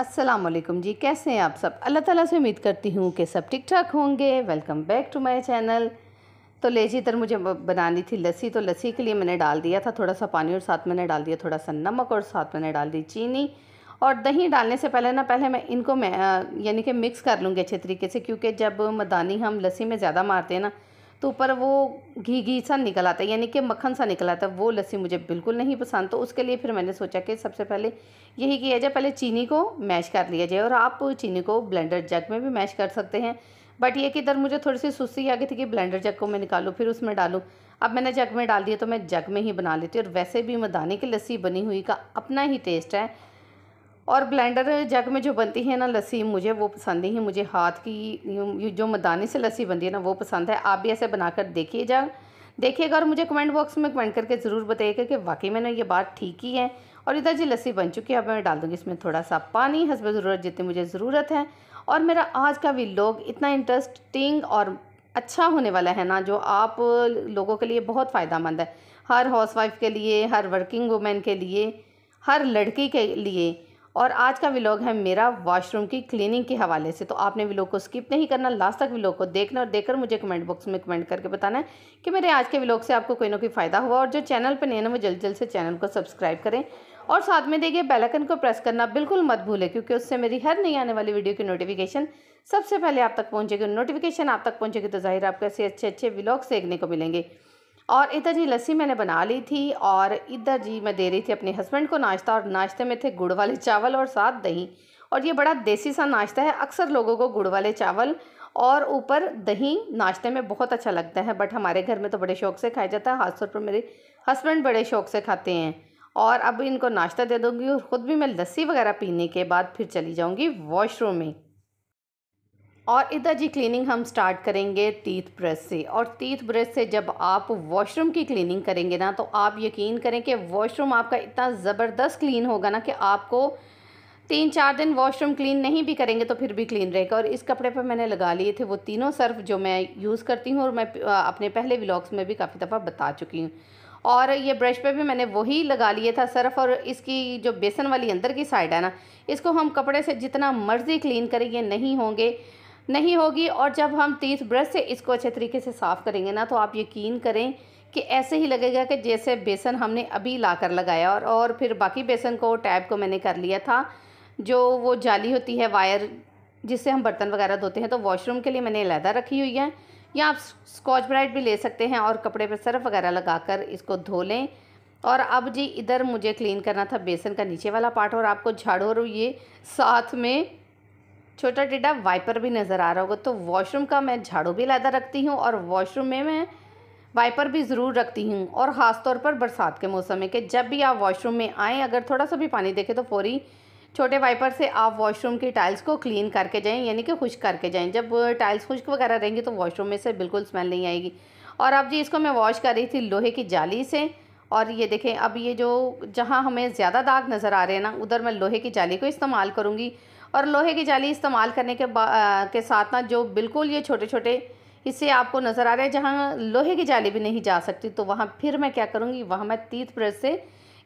अस्सलाम वालेकुम जी कैसे हैं आप सब अल्लाह ताला से उम्मीद करती हूँ कि सब ठीक ठाक होंगे welcome back to my channel तो ले जी इधर मुझे बनानी थी लस्सी तो लस्सी के लिए मैंने डाल दिया था थोड़ा सा पानी और साथ मैंने डाल दिया थोड़ा सा नमक और साथ मैंने डाल दी चीनी और दही डालने से पहले ना पहले मैं इनको मैं यानी कि मिक्स कर लूँगी अच्छे तरीके से क्योंकि जब मदानी हम लस्सी में ज़्यादा मारते हैं ना तो ऊपर वो घी घी सा निकल आता है यानी कि मक्खन सा निकल आता है वो लस्सी मुझे बिल्कुल नहीं पसंद तो उसके लिए फिर मैंने सोचा कि सबसे पहले यही किया जाए पहले चीनी को मैश कर लिया जाए और आप चीनी को ब्लेंडर जग में भी मैश कर सकते हैं बट ये कि इधर मुझे थोड़ी सी सुस्ती आ गई थी कि ब्लेंडर जग को मैं निकालूँ फिर उसमें डालूँ अब मैंने जग में डाल दिया तो मैं जग में ही बना लेती हूँ और वैसे भी मदानी की लस्सी बनी हुई का अपना ही टेस्ट है और ब्लेंडर जग में जो बनती है ना लस्सी मुझे वो पसंद नहीं है मुझे हाथ की जो मदानी से लस्सी बनती है ना वो पसंद है आप भी ऐसे बनाकर देखिए जग देखिएगा और मुझे कमेंट बॉक्स में कमेंट करके ज़रूर बताइएगा कि वाकई मैंने ये बात ठीक ही है और इधर जी लस्सी बन चुकी है अब मैं डाल दूँगी इसमें थोड़ा सा पानी हंसब ज़रूरत जितनी मुझे ज़रूरत है और मेरा आज का लोग इतना इंटरेस्टिंग और अच्छा होने वाला है ना जो आप लोगों के लिए बहुत फ़ायदा मंद है हर हाउसवाइफ के लिए हर वर्किंग वूमेन के लिए हर लड़की के लिए और आज का व्लॉग है मेरा वॉशरूम की क्लीनिंग के हवाले से तो आपने व्लॉग को स्किप नहीं करना लास्ट तक व्लॉग को देखना और देखकर मुझे कमेंट बॉक्स में कमेंट करके बताना है कि मेरे आज के व्लॉग से आपको कोई ना कोई फ़ायदा हुआ और जो चैनल पर नहीं है ना वो जल्द जल्द से चैनल को सब्सक्राइब करें और साथ में देखिए बेलकन को प्रेस करना बिल्कुल मत भूलें क्योंकि उससे मेरी हर नहीं आने वाली वीडियो की नोटिफिकेशन सबसे पहले आप तक पहुँचेगी नोटिफिकेशन आप तक पहुँचेगी तो जाहिर आपको ऐसे अच्छे अच्छे ब्लॉग्स देखने को मिलेंगे और इधर जी लस्सी मैंने बना ली थी और इधर जी मैं दे रही थी अपने हस्बैंड को नाश्ता और नाश्ते में थे गुड़ वाले चावल और साथ दही और ये बड़ा देसी सा नाश्ता है अक्सर लोगों को गुड़ वाले चावल और ऊपर दही नाश्ते में बहुत अच्छा लगता है बट हमारे घर में तो बड़े शौक से खाया जाता है खासतौर पर मेरे हस्बैंड बड़े शौक से खाते हैं और अब इनको नाश्ता दे दूँगी और ख़ुद भी मैं लस्सी वगैरह पीने के बाद फिर चली जाऊँगी वॉशरूम में और इधर जी क्लीनिंग हम स्टार्ट करेंगे टीथ ब्रश से और टीथ ब्रश से जब आप वॉशरूम की क्लीनिंग करेंगे ना तो आप यकीन करें कि वॉशरूम आपका इतना ज़बरदस्त क्लीन होगा ना कि आपको तीन चार दिन वॉशरूम क्लीन नहीं भी करेंगे तो फिर भी क्लीन रहेगा और इस कपड़े पर मैंने लगा लिए थे वो तीनों सर्फ जो मैं यूज़ करती हूँ और मैं अपने पहले व्लॉग्स में भी काफ़ी दफ़ा बता चुकी हूँ और ये ब्रश पे भी मैंने वही लगा लिए था सर्फ और इसकी जो बेसन वाली अंदर की साइड है ना इसको हम कपड़े से जितना मर्ज़ी क्लीन करें ये नहीं होंगे नहीं होगी और जब हम टीथ ब्रश से इसको अच्छे तरीके से साफ़ करेंगे ना तो आप यकीन करें कि ऐसे ही लगेगा कि जैसे बेसन हमने अभी लाकर लगाया और और फिर बाकी बेसन को टैब को मैंने कर लिया था जो वो जाली होती है वायर जिससे हम बर्तन वगैरह धोते हैं तो वॉशरूम के लिए मैंने लहदा रखी हुई है या आप स्कॉच ब्राइट भी ले सकते हैं और कपड़े पर सर्फ वगैरह लगा कर इसको धो लें और अब जी इधर मुझे क्लीन करना था बेसन का नीचे वाला पार्ट और आपको झाड़ो और ये साथ में छोटा टिड्डा वाइपर भी नज़र आ रहा होगा तो वॉशरूम का मैं झाड़ू भी लादा रखती हूँ और वॉशरूम में मैं वाइपर भी ज़रूर रखती हूँ और ख़ास तौर पर बरसात के मौसम में कि जब भी आप वॉशरूम में आएँ अगर थोड़ा सा भी पानी देखें तो फौरी छोटे वाइपर से आप वॉशरूम की टाइल्स को क्लीन करके जाएँ यानी कि खुश करके जाएँ जब टाइल्स खुश्क वगैरह रहेंगी तो वॉशरूम में से बिल्कुल स्मेल नहीं आएगी और अब जी इसको मैं वॉश कर रही थी लोहे की जाली से और ये देखें अब ये जो जहाँ हमें ज़्यादा दाग नज़र आ रहे हैं ना उधर मैं लोहे की जाली को इस्तेमाल करूँगी और लोहे की जाली इस्तेमाल करने के आ, के साथ ना जो बिल्कुल ये छोटे छोटे हिस्से आपको नज़र आ रहे हैं जहाँ लोहे की जाली भी नहीं जा सकती तो वहाँ फिर मैं क्या करूँगी वहाँ मैं तीत ब्रश से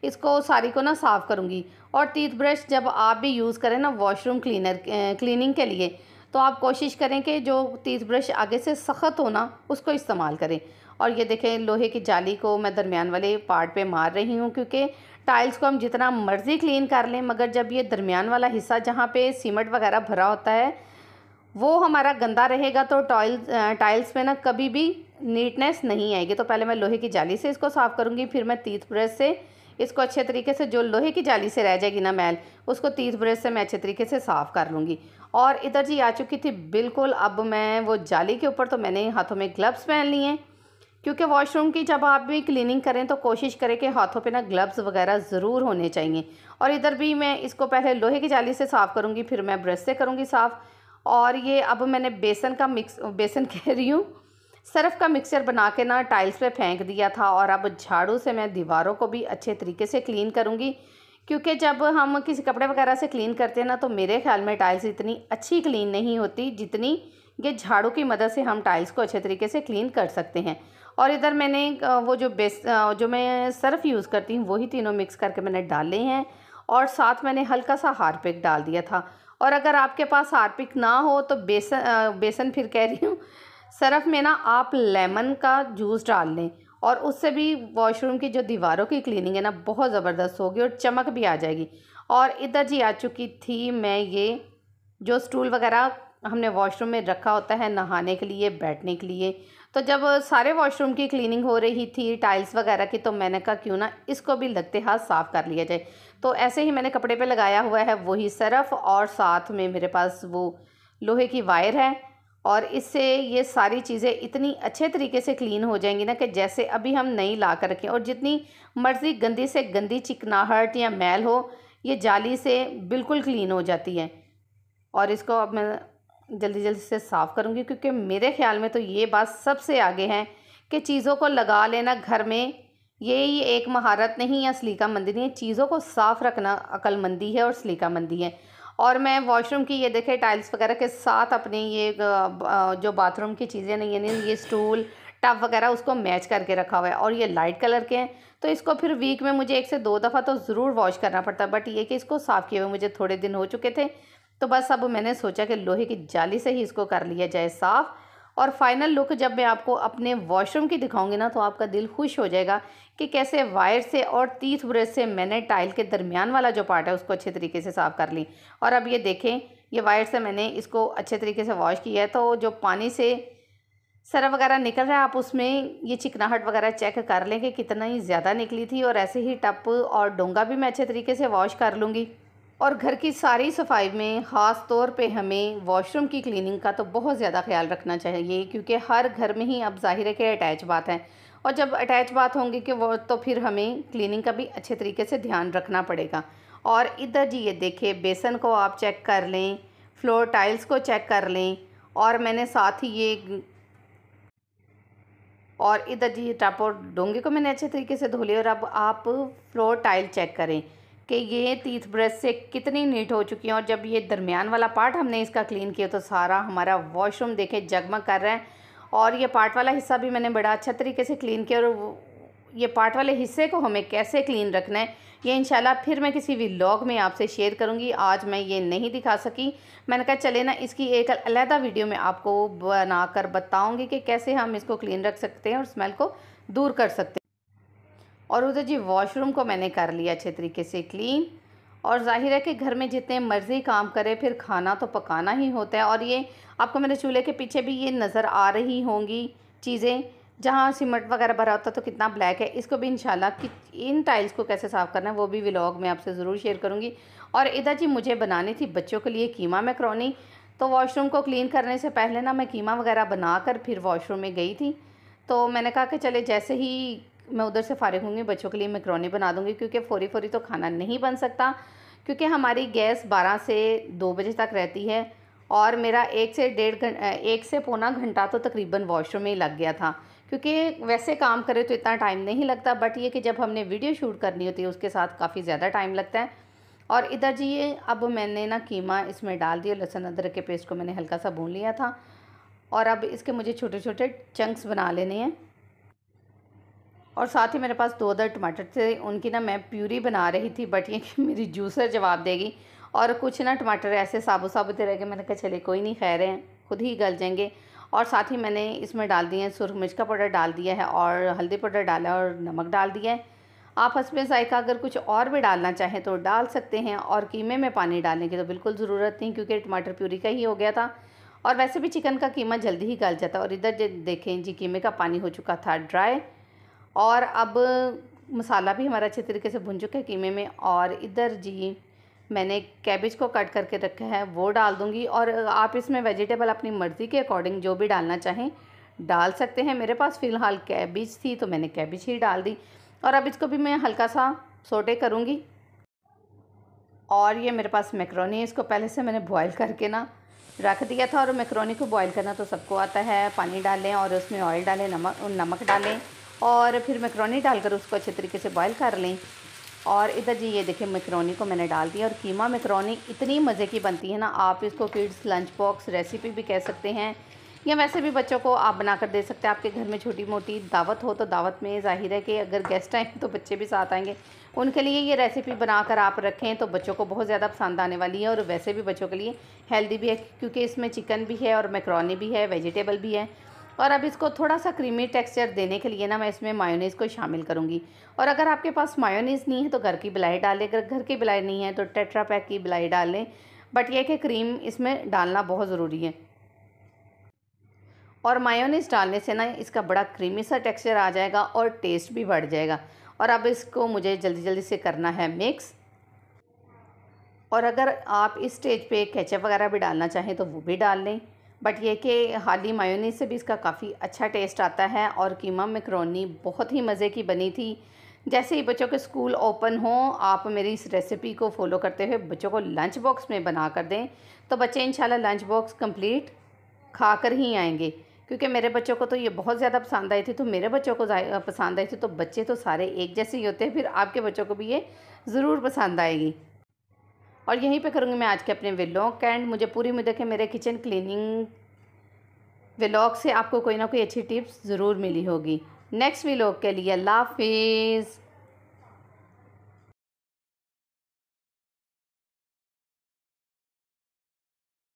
इसको सारी को ना साफ़ करूँगी और तीत ब्रश जब आप भी यूज़ करें ना वॉशरूम क्लीनर क्लीनिंग के लिए तो आप कोशिश करें कि जो तीत ब्रश आगे से सख्त हो ना उसको इस्तेमाल करें और ये देखें लोहे की जाली को मैं दरमियान वाले पार्ट पे मार रही हूँ क्योंकि टाइल्स को हम जितना मर्ज़ी क्लीन कर लें मगर जब ये दरमियान वाला हिस्सा जहाँ पे सीमेंट वगैरह भरा होता है वो हमारा गंदा रहेगा तो टॉयल टाइल्स में ना कभी भी नीटनेस नहीं आएगी तो पहले मैं लोहे की जाली से इसको साफ़ करूँगी फिर मैं तीर्थ ब्रश से इसको अच्छे तरीके से जो लोहे की जाली से रह जाएगी ना मैल उसको तीस ब्रश से मैं अच्छे तरीके से साफ़ कर लूँगी और इधर जी आ चुकी थी बिल्कुल अब मैं वो जाली के ऊपर तो मैंने हाथों में ग्लव्स पहन लिए हैं क्योंकि वॉशरूम की जब आप भी क्लीनिंग करें तो कोशिश करें कि हाथों पे ना ग्लव्स वगैरह ज़रूर होने चाहिए और इधर भी मैं इसको पहले लोहे की जाली से साफ़ करूँगी फिर मैं ब्रश से करूँगी साफ़ और ये अब मैंने बेसन का मिक्स बेसन कह रही हूँ सर्फ़ का मिक्सर बना के ना टाइल्स पे फेंक दिया था और अब झाड़ू से मैं दीवारों को भी अच्छे तरीके से क्लीन करूँगी क्योंकि जब हम किसी कपड़े वगैरह से क्लीन करते हैं ना तो मेरे ख्याल में टाइल्स इतनी अच्छी क्लीन नहीं होती जितनी ये झाड़ू की मदद से हम टाइल्स को अच्छे तरीके से क्लीन कर सकते हैं और इधर मैंने वो जो बेस जो मैं सर्फ़ यूज़ करती हूँ वही तीनों मिक्स करके मैंने डाले हैं और साथ मैंने हल्का सा हारपिक डाल दिया था और अगर आपके पास हारपिक ना हो तो बेसन बेसन फिर कह रही हूँ सरफ़ में ना आप लेमन का जूस डाल लें और उससे भी वॉशरूम की जो दीवारों की क्लीनिंग है ना बहुत ज़बरदस्त होगी और चमक भी आ जाएगी और इधर जी आ चुकी थी मैं ये जो स्टूल वगैरह हमने वॉशरूम में रखा होता है नहाने के लिए बैठने के लिए तो जब सारे वॉशरूम की क्लीनिंग हो रही थी टाइल्स वगैरह की तो मैंने कहा क्यों ना इसको भी लगते हाथ साफ़ कर लिया जाए तो ऐसे ही मैंने कपड़े पे लगाया हुआ है वही सरफ और साथ में मेरे पास वो लोहे की वायर है और इससे ये सारी चीज़ें इतनी अच्छे तरीके से क्लीन हो जाएंगी ना कि जैसे अभी हम नई ला कर रखें और जितनी मर्ज़ी गंदी से गंदी चिकनाहट या मैल हो ये जाली से बिल्कुल क्लीन हो जाती है और इसको अब मैं जल्दी जल्दी से साफ़ करूँगी क्योंकि मेरे ख्याल में तो ये बात सबसे आगे है कि चीज़ों को लगा लेना घर में यही एक महारत नहीं या सलीका मंदी नहीं है चीज़ों को साफ़ रखना अक्लमंदी है और सलीका मंदी है और मैं वॉशरूम की ये देखे टाइल्स वगैरह के साथ अपने ये जो बाथरूम की चीज़ें नहीं यानी ये स्टूल टब वगैरह उसको मैच करके रखा हुआ है और ये लाइट कलर के हैं तो इसको फिर वीक में मुझे एक से दो दफ़ा तो ज़रूर वॉश करना पड़ता है बट ये कि इसको साफ़ किए हुए मुझे थोड़े दिन हो चुके थे तो बस अब मैंने सोचा कि लोहे की जाली से ही इसको कर लिया जाए साफ़ और फाइनल लुक जब मैं आपको अपने वॉशरूम की दिखाऊंगी ना तो आपका दिल खुश हो जाएगा कि कैसे वायर से और तीर्थ ब्रश से मैंने टाइल के दरमियान वाला जो पार्ट है उसको अच्छे तरीके से साफ़ कर ली और अब ये देखें ये वायर से मैंने इसको अच्छे तरीके से वॉश किया है तो जो पानी से सरा वगैरह निकल रहा है आप उसमें ये चिकनाहट वगैरह चेक कर लें कि कितना ही ज़्यादा निकली थी और ऐसे ही टप और डोंगा भी मैं अच्छे तरीके से वॉश कर लूँगी और घर की सारी सफाई में ख़ास तौर पे हमें वॉशरूम की क्लीनिंग का तो बहुत ज़्यादा ख्याल रखना चाहिए क्योंकि हर घर में ही अब ज़ाहिर है कि अटैच बात है और जब अटैच बात होंगी कि वो तो फिर हमें क्लीनिंग का भी अच्छे तरीके से ध्यान रखना पड़ेगा और इधर जी ये देखिए बेसन को आप चेक कर लें फ्लोर टाइल्स को चेक कर लें और मैंने साथ ही ये और इधर जी टप और डोंगे को मैंने अच्छे तरीके से धो लिया और अब आप फ्लोर टाइल चेक करें कि ये टीथ ब्रश से कितनी नीट हो चुकी हैं और जब ये दरमियान वाला पार्ट हमने इसका क्लीन किया तो सारा हमारा वॉशरूम देखे जगमग कर रहा है और ये पार्ट वाला हिस्सा भी मैंने बड़ा अच्छा तरीके से क्लीन किया और ये पार्ट वाले हिस्से को हमें कैसे क्लीन रखना है ये इंशाल्लाह फिर मैं किसी भी व्लॉग में आपसे शेयर करूँगी आज मैं ये नहीं दिखा सकी मैंने कहा चले ना इसकी एक अलहदा वीडियो में आपको बना कर बताऊँगी कि कैसे हम इसको क्लीन रख सकते हैं और स्मेल को दूर कर सकते हैं और उधर जी वॉशरूम को मैंने कर लिया अच्छे तरीके से क्लीन और ज़ाहिर है कि घर में जितने मर्ज़ी काम करें फिर खाना तो पकाना ही होता है और ये आपको मेरे चूल्हे के पीछे भी ये नज़र आ रही होंगी चीज़ें जहाँ सीमेंट वगैरह भरा होता है तो कितना ब्लैक है इसको भी इंशाल्लाह कि इन टाइल्स को कैसे साफ़ करना है वो भी व्लॉग में आपसे ज़रूर शेयर करूँगी और इधर जी मुझे बनानी थी बच्चों के लिए कीमा मैक्रोनी तो वॉशरूम को क्लीन करने से पहले ना मैं कीमा वगैरह बना कर फिर वॉशरूम में गई थी तो मैंने कहा कि चले जैसे ही मैं उधर से फ़ारिग होंगी बच्चों के लिए मैक्रोनी बना दूँगी क्योंकि फ़ौरी फ़ौरी तो खाना नहीं बन सकता क्योंकि हमारी गैस बारह से दो बजे तक रहती है और मेरा एक से डेढ़ घंटा एक से पौना घंटा तो तकरीबन वॉशरूम में ही लग गया था क्योंकि वैसे काम करें तो इतना टाइम नहीं लगता बट ये कि जब हमने वीडियो शूट करनी होती है उसके साथ काफ़ी ज़्यादा टाइम लगता है और इधर जी ये अब मैंने ना कीमा इसमें डाल दिया लहसुन अदरक के पेस्ट को मैंने हल्का सा भून लिया था और अब इसके मुझे छोटे छोटे चंक्स बना लेने हैं और साथ ही मेरे पास दो अदर टमाटर थे उनकी ना मैं प्यूरी बना रही थी बट ये मेरी जूसर जवाब देगी और कुछ ना टमाटर ऐसे साबु साबुत रह गए मैंने कहा चले कोई नहीं खैर हैं खुद ही गल जाएंगे और साथ ही मैंने इसमें डाल दिए हैं सुरख मिर्च का पाउडर डाल दिया है और हल्दी पाउडर डाला और नमक डाल दिया है आप में जायका अगर कुछ और भी डालना चाहें तो डाल सकते हैं और कीमे में पानी डालने की तो बिल्कुल ज़रूरत नहीं क्योंकि टमाटर प्यूरी का ही हो गया था और वैसे भी चिकन का कीमा जल्दी ही गल जाता और इधर देखें जी कीमे का पानी हो चुका था ड्राई और अब मसाला भी हमारा अच्छे तरीके से भुन चुका है कीमे में और इधर जी मैंने कैबिज को कट करके रखा है वो डाल दूँगी और आप इसमें वेजिटेबल अपनी मर्ज़ी के अकॉर्डिंग जो भी डालना चाहें डाल सकते हैं मेरे पास फ़िलहाल कैबिज थी तो मैंने कैबिज ही डाल दी और अब इसको भी मैं हल्का सा सोटे करूँगी और ये मेरे पास मैक्रोनी है इसको पहले से मैंने बॉयल करके ना रख दिया था और मैक्रोनी को बॉयल करना तो सबको आता है पानी डालें और उसमें ऑयल डालें नमक नमक डालें और फिर मैक्रोनी डालकर उसको अच्छे तरीके से बॉईल कर लें और इधर जी ये देखिए मैक्रोनी को मैंने डाल दिया और कीमा मैक्रोनी इतनी मज़े की बनती है ना आप इसको किड्स लंच बॉक्स रेसिपी भी कह सकते हैं या वैसे भी बच्चों को आप बना कर दे सकते हैं आपके घर में छोटी मोटी दावत हो तो दावत में जाहिर है कि अगर गेस्ट आए तो बच्चे भी साथ आएंगे उनके लिए ये रेसिपी बना कर आप रखें तो बच्चों को बहुत ज़्यादा पसंद आने वाली है और वैसे भी बच्चों के लिए हेल्दी भी है क्योंकि इसमें चिकन भी है और मैक्रोनी भी है वेजिटेबल भी है और अब इसको थोड़ा सा क्रीमी टेक्सचर देने के लिए ना मैं इसमें मायोनीज़ को शामिल करूँगी और अगर आपके पास मायोनीज़ नहीं है तो घर की बिलाई डालें अगर घर की बिलाई नहीं है तो टेट्रा पैक की बिलाई डालें बट यह कि क्रीम इसमें डालना बहुत ज़रूरी है और मायोनीज़ डालने से ना इसका बड़ा क्रीमी सा टेक्सचर आ जाएगा और टेस्ट भी बढ़ जाएगा और अब इसको मुझे जल्दी जल्दी से करना है मिक्स और अगर आप इस स्टेज पे केचप वगैरह भी डालना चाहें तो वो भी डाल लें बट ये कि हाली मायोनीज से भी इसका काफ़ी अच्छा टेस्ट आता है और कीमा मैक्रोनी बहुत ही मज़े की बनी थी जैसे ही बच्चों के स्कूल ओपन हो आप मेरी इस रेसिपी को फॉलो करते हुए बच्चों को लंच बॉक्स में बना कर दें तो बच्चे इंशाल्लाह लंच बॉक्स कंप्लीट खा कर ही आएंगे क्योंकि मेरे बच्चों को तो ये बहुत ज़्यादा पसंद आई थी तो मेरे बच्चों को पसंद आई थी तो बच्चे तो सारे एक जैसे ही होते हैं फिर आपके बच्चों को भी ये ज़रूर पसंद आएगी और यहीं पे करूँगी मैं आज के अपने विलॉग एंड मुझे पूरी उम्मीद है कि मेरे किचन क्लीनिंग व्लॉग से आपको कोई ना कोई अच्छी टिप्स ज़रूर मिली होगी नेक्स्ट विलॉग के लिए अल्लाह हाफिज़